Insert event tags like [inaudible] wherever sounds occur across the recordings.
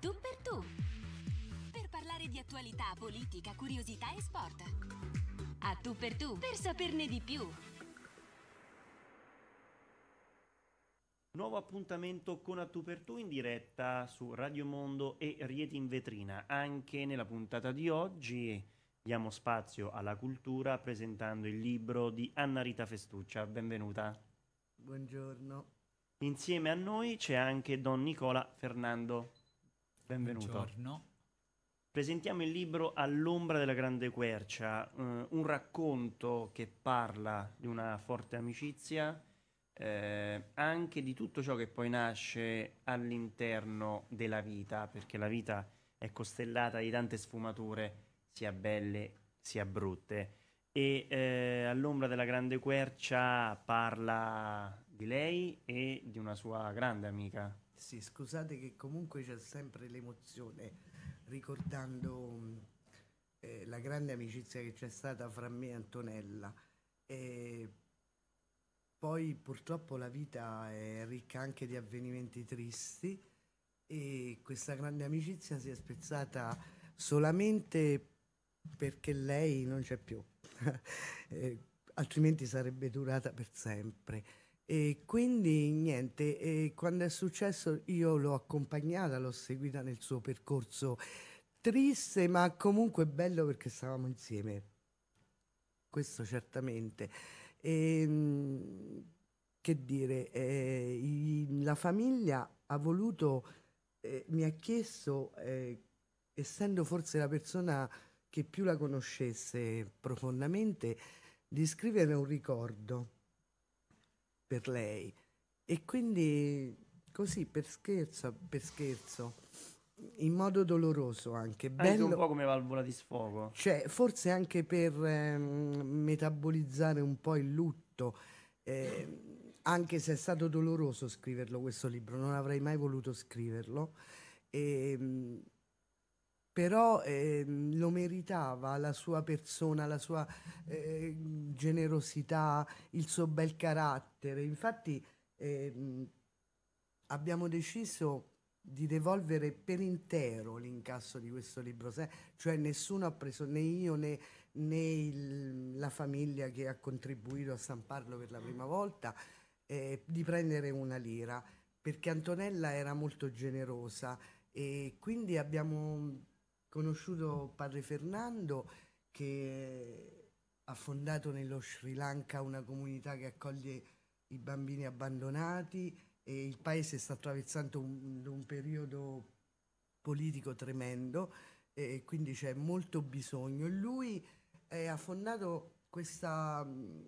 Tu per tu. Per parlare di attualità, politica, curiosità e sport. A tu per tu, per saperne di più. Nuovo appuntamento con A Tu per Tu in diretta su Radio Mondo e Rieti in Vetrina. Anche nella puntata di oggi diamo spazio alla cultura presentando il libro di Anna Rita Festuccia. Benvenuta. Buongiorno. Insieme a noi c'è anche Don Nicola Fernando. Benvenuto. Buongiorno. Presentiamo il libro All'ombra della Grande Quercia, eh, un racconto che parla di una forte amicizia, eh, anche di tutto ciò che poi nasce all'interno della vita, perché la vita è costellata di tante sfumature, sia belle sia brutte. E eh, all'ombra della Grande Quercia parla di lei e di una sua grande amica, sì, scusate che comunque c'è sempre l'emozione ricordando eh, la grande amicizia che c'è stata fra me e Antonella. E poi purtroppo la vita è ricca anche di avvenimenti tristi e questa grande amicizia si è spezzata solamente perché lei non c'è più, [laughs] eh, altrimenti sarebbe durata per sempre. E quindi niente, e quando è successo io l'ho accompagnata, l'ho seguita nel suo percorso triste ma comunque bello perché stavamo insieme, questo certamente. E, ehm, che dire, eh, la famiglia ha voluto, eh, mi ha chiesto, eh, essendo forse la persona che più la conoscesse profondamente, di scrivere un ricordo per lei. E quindi così per scherzo, per scherzo, in modo doloroso anche. Bello, anche un po' come valvola di sfogo. Cioè, forse anche per eh, metabolizzare un po' il lutto. Eh, anche se è stato doloroso scriverlo questo libro, non avrei mai voluto scriverlo. E, ehm, però eh, lo meritava la sua persona, la sua eh, generosità, il suo bel carattere. Infatti eh, abbiamo deciso di devolvere per intero l'incasso di questo libro, cioè nessuno ha preso, né io né, né il, la famiglia che ha contribuito a stamparlo per la prima volta, eh, di prendere una lira, perché Antonella era molto generosa e quindi abbiamo conosciuto padre Fernando che ha fondato nello Sri Lanka una comunità che accoglie i bambini abbandonati e il paese sta attraversando un, un periodo politico tremendo e quindi c'è molto bisogno. Lui eh, ha fondato questa, mm,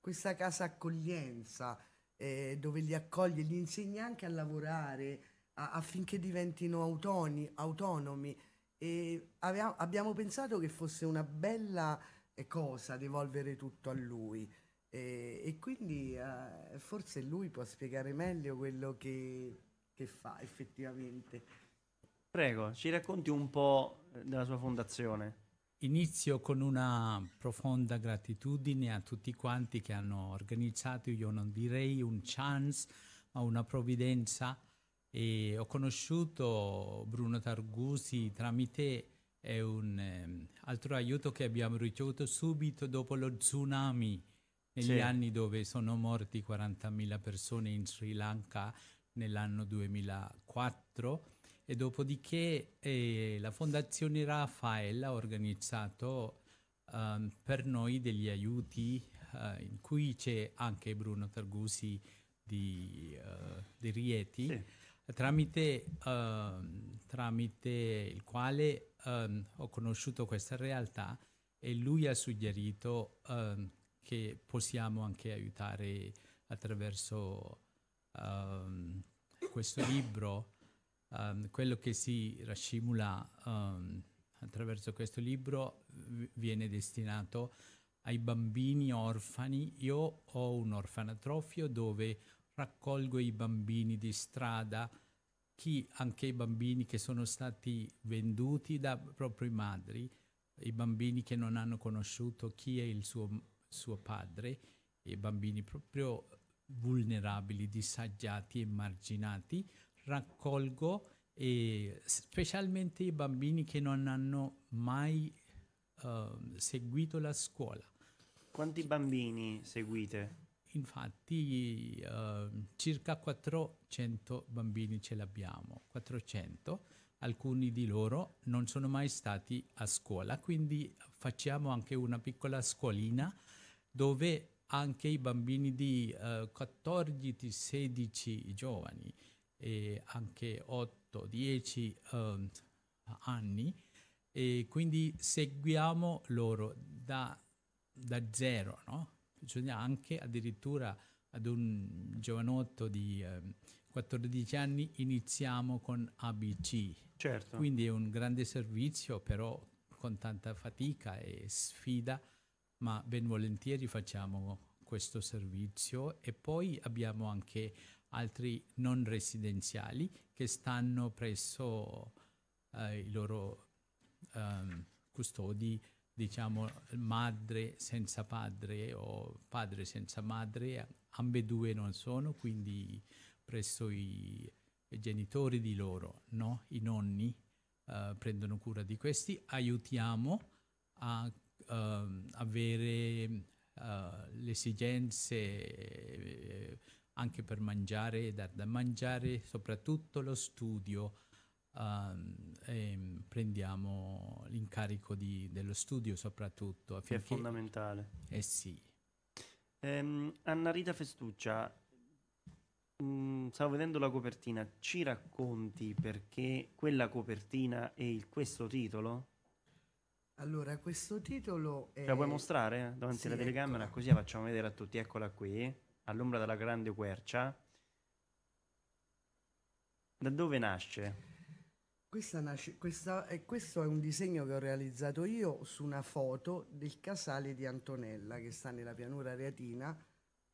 questa casa accoglienza eh, dove li accoglie, li insegna anche a lavorare, affinché diventino autoni, autonomi. E avea, abbiamo pensato che fosse una bella eh, cosa devolvere tutto a lui. E, e quindi eh, forse lui può spiegare meglio quello che, che fa effettivamente. Prego, ci racconti un po' eh, della sua fondazione. Inizio con una profonda gratitudine a tutti quanti che hanno organizzato, io non direi un chance, ma una provvidenza e ho conosciuto Bruno Targusi tramite eh, un eh, altro aiuto che abbiamo ricevuto subito dopo lo tsunami negli sì. anni dove sono morti 40.000 persone in Sri Lanka nell'anno 2004 e dopodiché eh, la fondazione Rafael ha organizzato ehm, per noi degli aiuti eh, in cui c'è anche Bruno Targusi di, eh, di Rieti sì tramite, uh, tramite il quale um, ho conosciuto questa realtà e lui ha suggerito um, che possiamo anche aiutare attraverso um, questo libro, quello che si rascimula attraverso questo libro viene destinato ai bambini orfani. Io ho un orfanatrofio dove raccolgo i bambini di strada, chi, anche i bambini che sono stati venduti da proprie madri, i bambini che non hanno conosciuto chi è il suo, suo padre, i bambini proprio vulnerabili, disagiati, emarginati, raccolgo e specialmente i bambini che non hanno mai uh, seguito la scuola. Quanti bambini seguite? infatti eh, circa 400 bambini ce l'abbiamo, 400, alcuni di loro non sono mai stati a scuola, quindi facciamo anche una piccola scuolina dove anche i bambini di eh, 14-16 giovani e anche 8-10 eh, anni e quindi seguiamo loro da, da zero, no? bisogna anche addirittura ad un giovanotto di eh, 14 anni iniziamo con ABC. Certo. Quindi è un grande servizio, però con tanta fatica e sfida, ma ben volentieri facciamo questo servizio e poi abbiamo anche altri non residenziali che stanno presso eh, i loro um, custodi diciamo, madre senza padre o padre senza madre, ambedue non sono, quindi presso i genitori di loro, no? i nonni uh, prendono cura di questi, aiutiamo a uh, avere uh, le esigenze anche per mangiare, e dar da mangiare, soprattutto lo studio uh, prendiamo l'incarico di, dello studio soprattutto. Che è fondamentale. Eh sì. Um, Anna Rita Festuccia, mh, mm, stavo vedendo la copertina, ci racconti perché quella copertina e il, questo titolo? Allora, questo titolo è... La puoi mostrare eh, davanti sì, alla telecamera? Eccola. Così la facciamo vedere a tutti. Eccola qui, all'ombra della grande quercia. Da dove nasce? Questa, nasce, questa eh, questo è un disegno che ho realizzato io su una foto del casale di Antonella che sta nella pianura areatina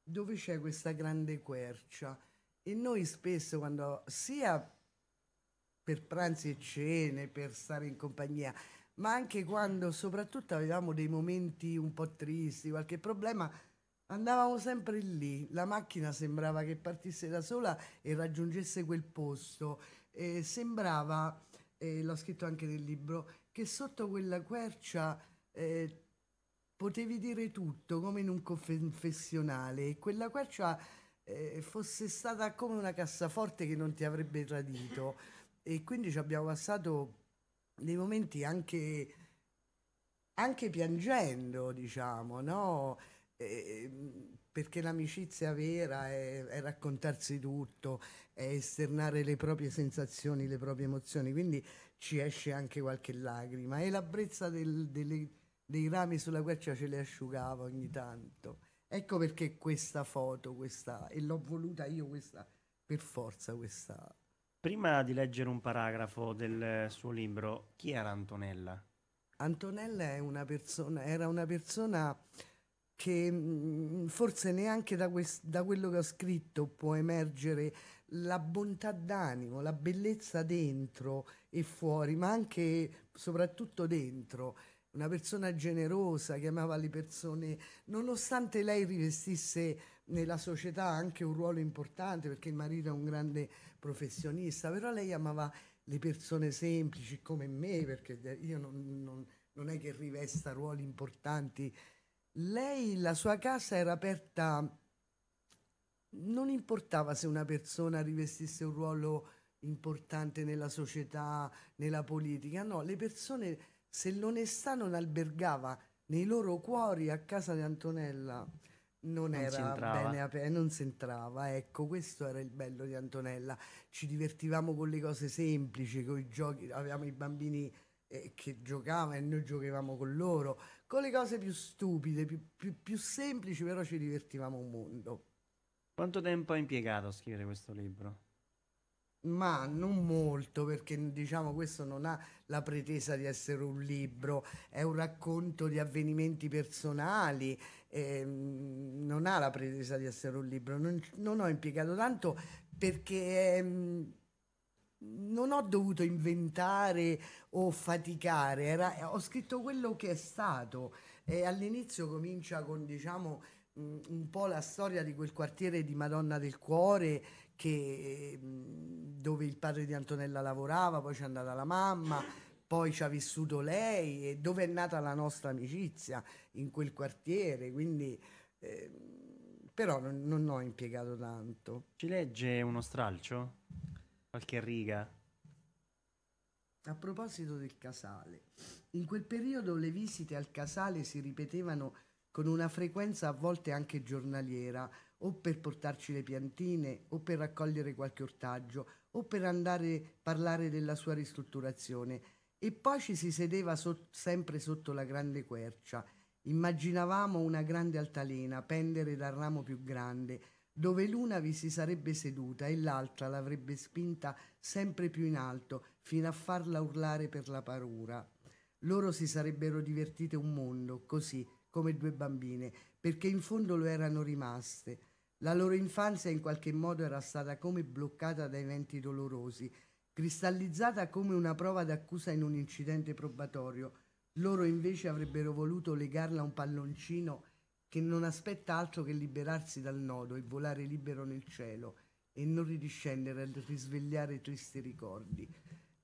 dove c'è questa grande quercia e noi spesso quando sia per pranzi e cene, per stare in compagnia, ma anche quando soprattutto avevamo dei momenti un po' tristi, qualche problema, andavamo sempre lì, la macchina sembrava che partisse da sola e raggiungesse quel posto, e sembrava eh, l'ho scritto anche nel libro, che sotto quella quercia eh, potevi dire tutto come in un confessionale e quella quercia eh, fosse stata come una cassaforte che non ti avrebbe tradito e quindi ci abbiamo passato dei momenti anche, anche piangendo, diciamo, no? perché l'amicizia vera è, è, raccontarsi tutto, è esternare le proprie sensazioni, le proprie emozioni, quindi ci esce anche qualche lacrima e la brezza del, delle, dei rami sulla quercia ce le asciugava ogni tanto. Ecco perché questa foto, questa, e l'ho voluta io questa, per forza questa. Prima di leggere un paragrafo del suo libro, chi era Antonella? Antonella una persona, era una persona che mm, forse neanche da, da, quello che ho scritto può emergere la bontà d'animo, la bellezza dentro e fuori, ma anche soprattutto dentro. Una persona generosa che amava le persone, nonostante lei rivestisse nella società anche un ruolo importante, perché il marito è un grande professionista, però lei amava le persone semplici come me, perché eh, io non, non, non è che rivesta ruoli importanti lei, la sua casa era aperta, non importava se una persona rivestisse un ruolo importante nella società, nella politica, no, le persone, se l'onestà non albergava nei loro cuori a casa di Antonella, non, non era bene aperta, eh, non s'entrava, ecco, questo era il bello di Antonella, ci divertivamo con le cose semplici, con i giochi, avevamo i bambini eh, che giocava e noi giocavamo con loro, con le cose più stupide, più, più, più semplici, però ci divertivamo un mondo. Quanto tempo hai impiegato a scrivere questo libro? Ma non molto, perché diciamo questo non ha la pretesa di essere un libro, è un racconto di avvenimenti personali, ehm, non ha la pretesa di essere un libro. Non, non ho impiegato tanto perché ehm, non ho dovuto inventare o faticare, era, ho scritto quello che è stato e all'inizio comincia con diciamo un po' la storia di quel quartiere di Madonna del Cuore che, dove il padre di Antonella lavorava, poi c'è andata la mamma, poi ci ha vissuto lei e dove è nata la nostra amicizia in quel quartiere, quindi eh, però non, non ho impiegato tanto. Ci legge uno stralcio? Qualche riga. A proposito del casale, in quel periodo le visite al casale si ripetevano con una frequenza a volte anche giornaliera, o per portarci le piantine, o per raccogliere qualche ortaggio, o per andare a parlare della sua ristrutturazione. E poi ci si sedeva so sempre sotto la grande quercia. Immaginavamo una grande altalena pendere dal ramo più grande, dove l'una vi si sarebbe seduta e l'altra l'avrebbe spinta sempre più in alto, fino a farla urlare per la paura. Loro si sarebbero divertite un mondo, così, come due bambine, perché in fondo lo erano rimaste. La loro infanzia in qualche modo era stata come bloccata da eventi dolorosi, cristallizzata come una prova d'accusa in un incidente probatorio. Loro invece avrebbero voluto legarla a un palloncino che non aspetta altro che liberarsi dal nodo e volare libero nel cielo e non ridiscendere a risvegliare tristi ricordi.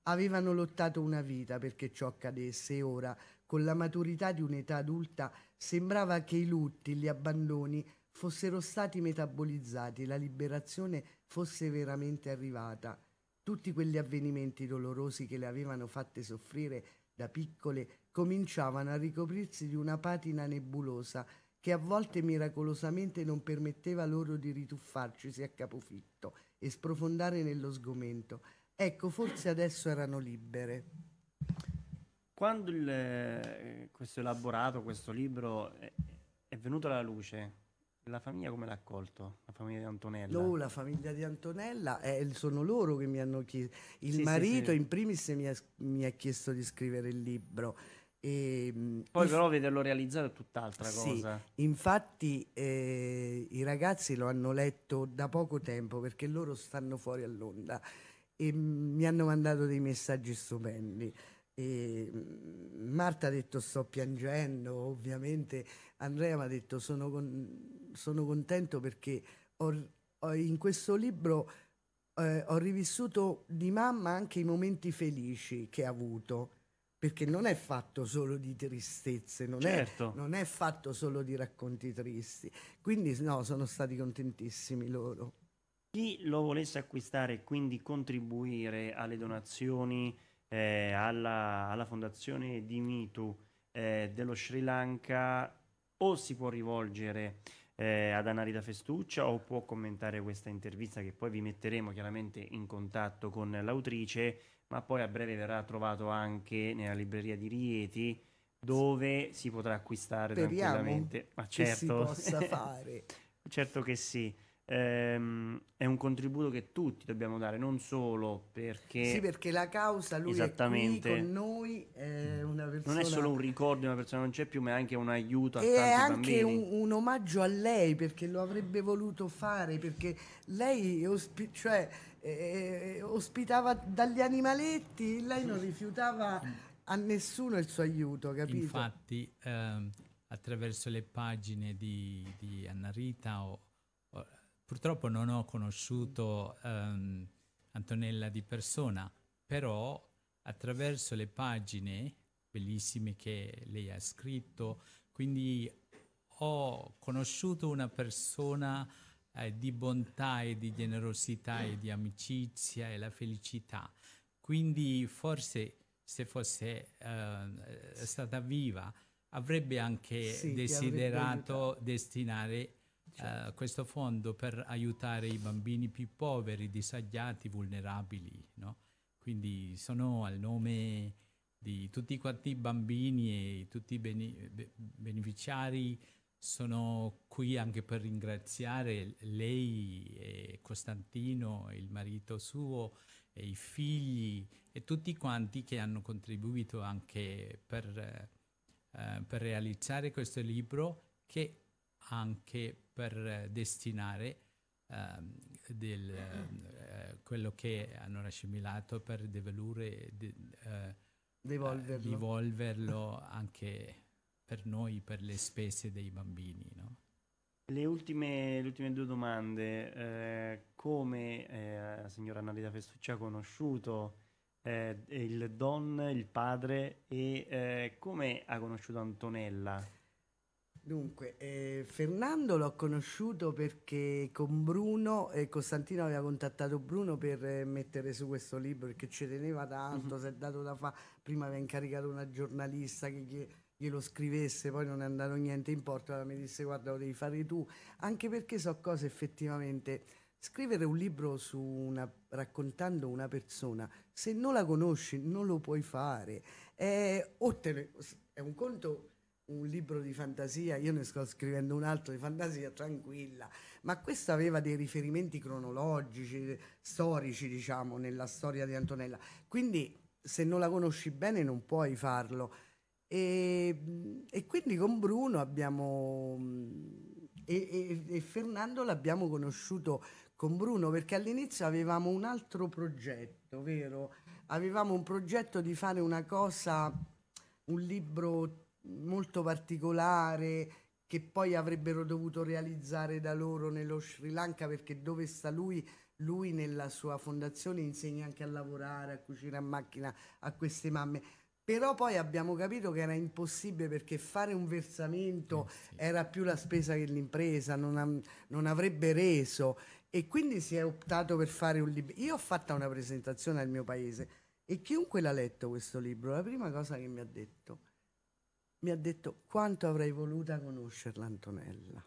Avevano lottato una vita perché ciò accadesse e ora, con la maturità di un'età adulta, sembrava che i lutti, gli abbandoni fossero stati metabolizzati, la liberazione fosse veramente arrivata. Tutti quegli avvenimenti dolorosi che le avevano fatte soffrire da piccole cominciavano a ricoprirsi di una patina nebulosa che a volte miracolosamente non permetteva loro di rituffarcisi a capofitto e sprofondare nello sgomento. Ecco, forse adesso erano libere. Quando il, eh, questo elaborato, questo libro è, è venuto alla luce, la famiglia come l'ha accolto? La famiglia di Antonella? No, oh, la famiglia di Antonella, eh, sono loro che mi hanno chiesto. Il sì, marito sì, sì. in primis mi ha, mi ha, chiesto di scrivere il libro e, ehm, Poi inf- però vederlo realizzato è tutt'altra cosa. sì, Infatti eh, i ragazzi lo hanno letto da poco tempo perché loro stanno fuori all'onda e mi hanno mandato dei messaggi stupendi. E ehm, Marta ha detto sto piangendo, ovviamente Andrea mi ha detto sono, con- sono contento perché ho, ho in questo libro eh, ho rivissuto di mamma anche i momenti felici che ha avuto perché non è fatto solo di tristezze, non, certo. è, non, è, fatto solo di racconti tristi. Quindi no, sono stati contentissimi loro. Chi lo volesse acquistare e quindi contribuire alle donazioni eh, alla, alla, fondazione di Mitu eh, dello Sri Lanka o si può rivolgere eh, ad Anarita Festuccia o può commentare questa intervista che poi vi metteremo chiaramente in contatto con l'autrice, ma poi a breve verrà trovato anche nella libreria di Rieti dove si potrà acquistare Speriamo tranquillamente. Ma certo, che si certo. possa [laughs] fare. certo che sì ehm, è un contributo che tutti dobbiamo dare, non solo perché... Sì, perché la causa lui esattamente, è con noi, è una persona... Non è solo un ricordo di una persona che non c'è più, ma è anche un aiuto a e tanti bambini. E anche un, un, omaggio a lei, perché lo avrebbe voluto fare, perché lei, ospi- cioè, eh, eh, ospitava dagli animaletti, lei non rifiutava a nessuno il suo aiuto, capito? Infatti, ehm, attraverso le pagine di, di Anna Rita o, o Purtroppo non ho conosciuto um, Antonella di persona, però attraverso le pagine bellissime che lei ha scritto, quindi ho conosciuto una persona eh, di bontà e di generosità e di amicizia e la felicità. Quindi forse se fosse eh, stata viva avrebbe anche sì, desiderato avrebbe... destinare certo. uh, questo fondo per aiutare i bambini più poveri, disagiati, vulnerabili. No? Quindi sono al nome di tutti quanti i bambini e tutti i bene- beneficiari. Sono qui anche per ringraziare lei e Costantino, il marito suo, e i figli e tutti quanti che hanno contribuito anche per, eh, per realizzare questo libro che anche per eh, destinare eh, del, eh, quello che hanno assimilato per devolure, de, eh, devolverlo. anche per noi, per le spese dei bambini. No? Le, ultime, le, ultime, due domande. Eh, come eh, la signora Annalisa Festucci ha conosciuto il don, il padre e come ha conosciuto Antonella? Dunque, eh, Fernando l'ho conosciuto perché con Bruno, eh, Costantino aveva contattato Bruno per eh, mettere su questo libro perché ci teneva tanto, mm-hmm. si è dato da fare, prima aveva incaricato una giornalista che glielo scrivesse, poi non è andato niente in porto, allora mi disse guarda lo devi fare tu, anche perché so cose effettivamente, scrivere un libro su una, raccontando una persona, se non la conosci non lo puoi fare, eh, o te, è un conto un libro di fantasia, io ne sto scrivendo un altro di fantasia tranquilla, ma questo aveva dei riferimenti cronologici, storici, diciamo, nella storia di Antonella. Quindi se non la conosci bene non puoi farlo. E, e quindi con Bruno abbiamo... E, e, e Fernando l'abbiamo conosciuto con Bruno perché all'inizio avevamo un altro progetto, vero? Avevamo un progetto di fare una cosa, un libro molto particolare che poi avrebbero dovuto realizzare da loro nello Sri Lanka perché dove sta lui, lui nella sua fondazione insegna anche a lavorare, a cucire a macchina a queste mamme. Però poi abbiamo capito che era impossibile perché fare un versamento eh sì. era più la spesa che l'impresa, non, av- non, avrebbe reso e quindi si è optato per fare un libro. Io ho fatto una presentazione al mio paese e chiunque l'ha letto questo libro, la prima cosa che mi ha detto mi ha detto quanto avrei voluto conoscerla Antonella.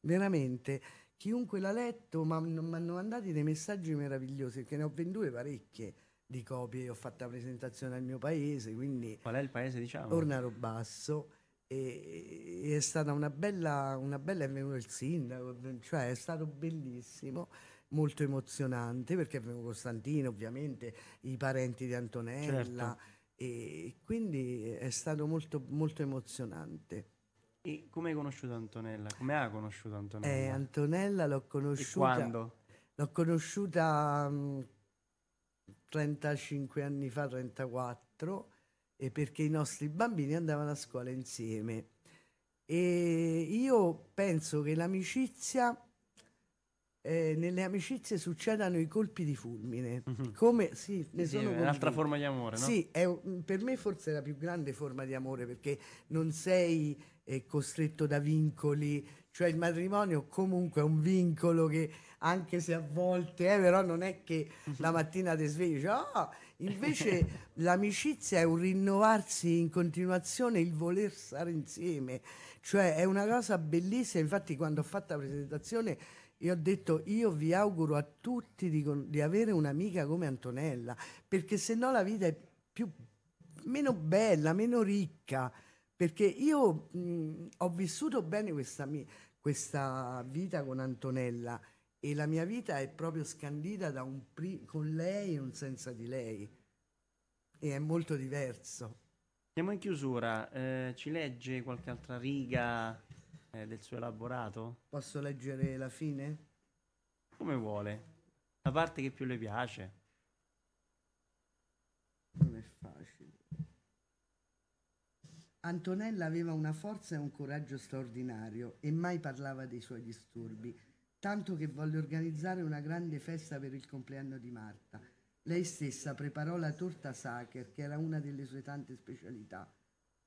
Veramente, chiunque l'ha letto, mi hanno mandato dei messaggi meravigliosi, perché ne ho vendute parecchie di copie, ho fatto la presentazione al mio paese, quindi... Qual è il paese, diciamo? Ornaro Basso. E, e è stata una bella, una bella, è venuto il sindaco, cioè è stato bellissimo molto emozionante perché abbiamo Costantino, ovviamente, i parenti di Antonella. Certo e quindi è stato molto, molto emozionante. E come hai conosciuto Antonella? Come ha conosciuto Antonella? Eh, Antonella l'ho conosciuta... E quando? L'ho conosciuta mh, mm, 35 anni fa, 34, e perché i nostri bambini andavano a scuola insieme. E io penso che l'amicizia eh, nelle amicizie succedano i colpi di fulmine. Mm-hmm. Come sì, ne sì, sono sì, un'altra forma di amore, no? Sì, è, per me forse è la più grande forma di amore perché non sei eh, costretto da vincoli, cioè il matrimonio comunque è un vincolo che anche se a volte, eh, però non è che mhm. la mattina ti svegli, cioè, oh, invece [laughs] l'amicizia è un rinnovarsi in continuazione, il voler stare insieme, cioè è una cosa bellissima, infatti quando ho fatto la presentazione e ho detto, io vi auguro a tutti di, di avere un'amica come Antonella, perché se no la vita è più, meno bella, meno ricca, perché io mh, ho vissuto bene questa, questa vita con Antonella e la mia vita è proprio scandita da un pri- con lei e un senza di lei e è molto diverso. Siamo in chiusura, eh, ci legge qualche altra riga? eh, del suo elaborato? Posso leggere la fine? Come vuole. La parte che più le piace. Non è facile. Antonella aveva una forza e un coraggio straordinario e mai parlava dei suoi disturbi, tanto che volle organizzare una grande festa per il compleanno di Marta. Lei stessa preparò la torta Sacher, che era una delle sue tante specialità.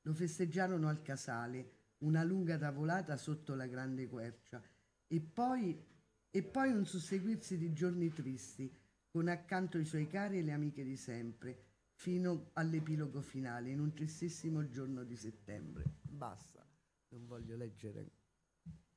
Lo festeggiarono al casale una lunga tavolata sotto la grande quercia e poi, e poi un susseguirsi di giorni tristi con accanto i suoi cari e le amiche di sempre fino all'epilogo finale in un tristissimo giorno di settembre. Basta, non voglio leggere.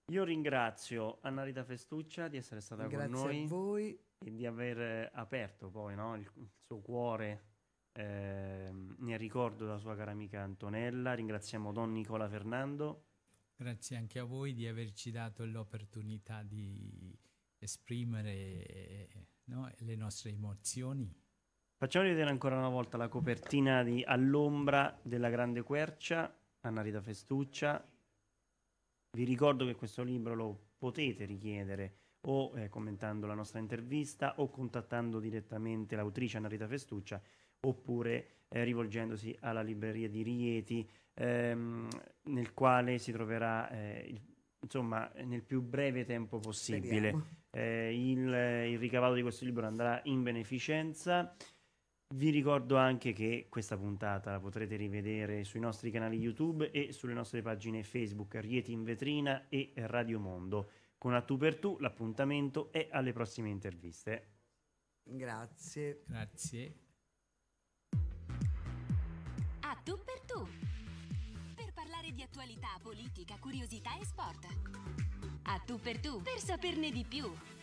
Io ringrazio Anna Rita Festuccia di essere stata Grazie con noi. e di aver aperto poi no, il, il suo cuore eh, nel ricordo della sua cara amica Antonella. Ringraziamo Don Nicola Fernando. Grazie anche a voi di averci dato l'opportunità di esprimere no, le nostre emozioni. Facciamo vedere ancora una volta la copertina di All'ombra della Grande Quercia, Annarita Festuccia. Vi ricordo che questo libro lo potete richiedere o eh, commentando la nostra intervista o contattando direttamente l'autrice Annarita Festuccia oppure eh, rivolgendosi alla libreria di Rieti, ehm, nel quale si troverà eh, il, insomma nel più breve tempo possibile. Eh, il, il ricavato di questo libro andrà in beneficenza. Vi ricordo anche che questa puntata la potrete rivedere sui nostri canali YouTube e sulle nostre pagine Facebook Rieti in Vetrina e Radio Mondo. Con a tu per tu l'appuntamento e alle prossime interviste. Grazie. Grazie. attualità, politica, curiosità e sport. A tu per tu, per saperne di più.